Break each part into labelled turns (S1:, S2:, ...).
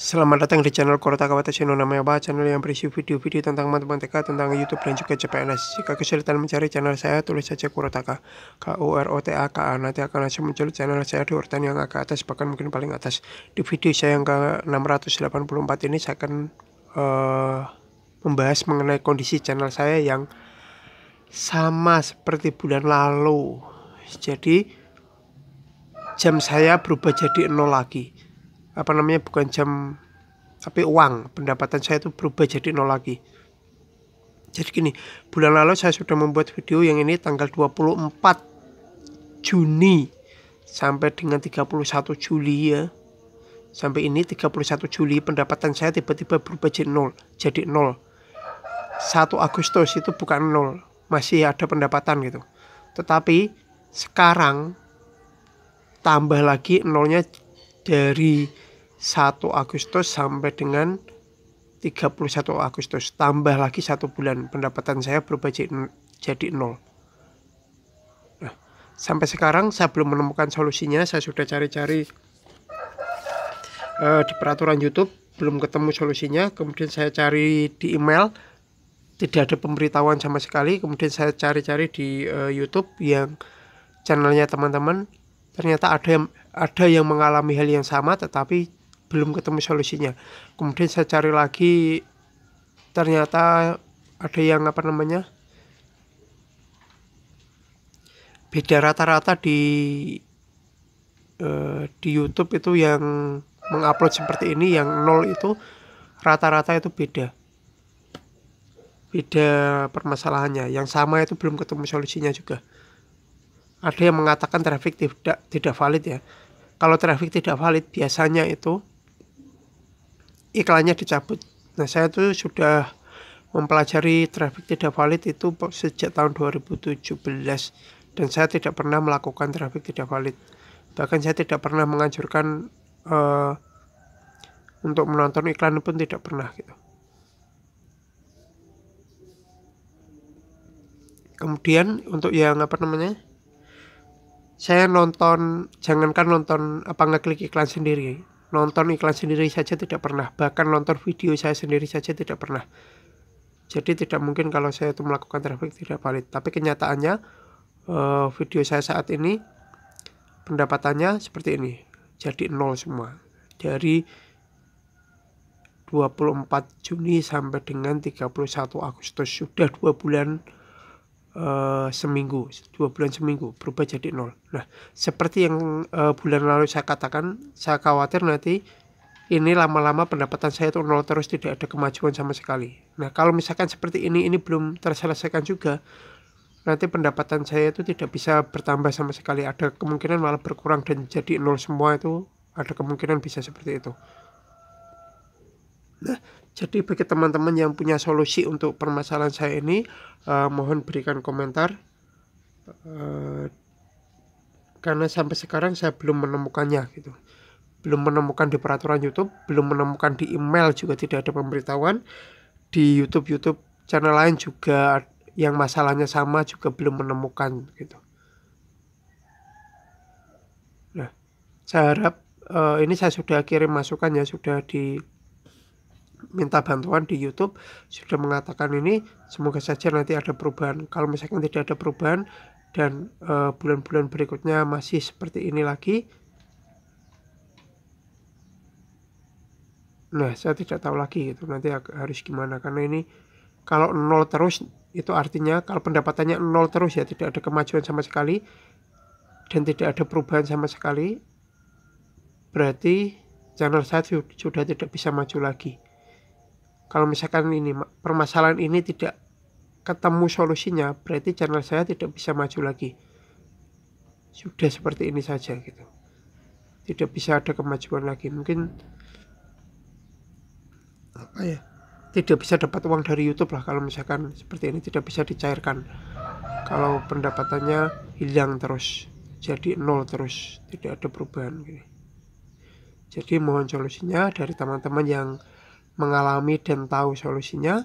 S1: Selamat datang di channel Korota Kawata namanya bah, channel yang berisi video-video tentang matematika, tentang YouTube, dan juga CPNS. Jika kesulitan mencari channel saya, tulis saja Kurotaka K-O-R-O-T-A-K-A. Nanti akan langsung muncul channel saya di urutan yang agak atas, bahkan mungkin paling atas. Di video saya yang ke-684 ini, saya akan uh, membahas mengenai kondisi channel saya yang sama seperti bulan lalu. Jadi, jam saya berubah jadi nol lagi apa namanya bukan jam tapi uang pendapatan saya itu berubah jadi nol lagi jadi gini bulan lalu saya sudah membuat video yang ini tanggal 24 Juni sampai dengan 31 Juli ya sampai ini 31 Juli pendapatan saya tiba-tiba berubah jadi nol jadi nol 1 Agustus itu bukan nol masih ada pendapatan gitu tetapi sekarang tambah lagi nolnya dari 1 Agustus sampai dengan 31 Agustus tambah lagi satu bulan pendapatan saya berubah jadi nol nah, sampai sekarang saya belum menemukan solusinya saya sudah cari-cari uh, di peraturan YouTube belum ketemu solusinya kemudian saya cari di email tidak ada pemberitahuan sama sekali kemudian saya cari-cari di uh, YouTube yang channelnya teman-teman ternyata ada yang ada yang mengalami hal yang sama tetapi belum ketemu solusinya kemudian saya cari lagi ternyata ada yang apa namanya beda rata-rata di eh, di YouTube itu yang mengupload seperti ini yang nol itu rata-rata itu beda beda permasalahannya yang sama itu belum ketemu solusinya juga ada yang mengatakan traffic tidak tidak valid ya kalau traffic tidak valid biasanya itu iklannya dicabut. Nah, saya tuh sudah mempelajari traffic tidak valid itu sejak tahun 2017 dan saya tidak pernah melakukan traffic tidak valid. Bahkan saya tidak pernah menganjurkan uh, untuk menonton iklan pun tidak pernah gitu. Kemudian untuk yang apa namanya? Saya nonton jangankan nonton apa ngeklik iklan sendiri nonton iklan sendiri saja tidak pernah bahkan nonton video saya sendiri saja tidak pernah jadi tidak mungkin kalau saya itu melakukan traffic tidak valid tapi kenyataannya eh, video saya saat ini pendapatannya seperti ini jadi nol semua dari 24 Juni sampai dengan 31 Agustus sudah dua bulan Eh, seminggu, dua bulan seminggu berubah jadi nol. Nah, seperti yang uh, bulan lalu saya katakan, saya khawatir nanti ini lama-lama pendapatan saya itu nol terus tidak ada kemajuan sama sekali. Nah, kalau misalkan seperti ini ini belum terselesaikan juga, nanti pendapatan saya itu tidak bisa bertambah sama sekali. Ada kemungkinan malah berkurang dan jadi nol semua itu ada kemungkinan bisa seperti itu. Nah, jadi bagi teman-teman yang punya solusi untuk permasalahan saya ini, uh, mohon berikan komentar. Uh, karena sampai sekarang saya belum menemukannya gitu. Belum menemukan di peraturan YouTube, belum menemukan di email juga tidak ada pemberitahuan. Di YouTube-YouTube channel lain juga yang masalahnya sama juga belum menemukan gitu. Nah, saya harap uh, ini saya sudah kirim masukan ya sudah di minta bantuan di YouTube sudah mengatakan ini semoga saja nanti ada perubahan kalau misalkan tidak ada perubahan dan eh, bulan-bulan uh, berikutnya masih seperti ini lagi nah saya tidak tahu lagi itu nanti harus gimana karena ini kalau nol terus itu artinya kalau pendapatannya nol terus ya tidak ada kemajuan sama sekali dan tidak ada perubahan sama sekali berarti channel saya sudah tidak bisa maju lagi kalau misalkan ini permasalahan ini tidak ketemu solusinya berarti channel saya tidak bisa maju lagi sudah seperti ini saja gitu tidak bisa ada kemajuan lagi mungkin apa ya tidak bisa dapat uang dari YouTube lah kalau misalkan seperti ini tidak bisa dicairkan kalau pendapatannya hilang terus jadi nol terus tidak ada perubahan gitu. jadi mohon solusinya dari teman-teman yang mengalami dan tahu solusinya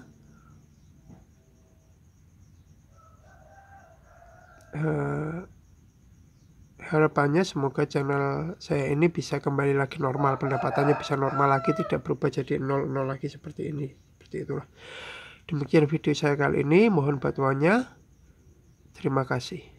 S1: uh, harapannya semoga channel saya ini bisa kembali lagi normal pendapatannya bisa normal lagi tidak berubah jadi nol nol lagi seperti ini seperti itulah demikian video saya kali ini mohon bantuannya terima kasih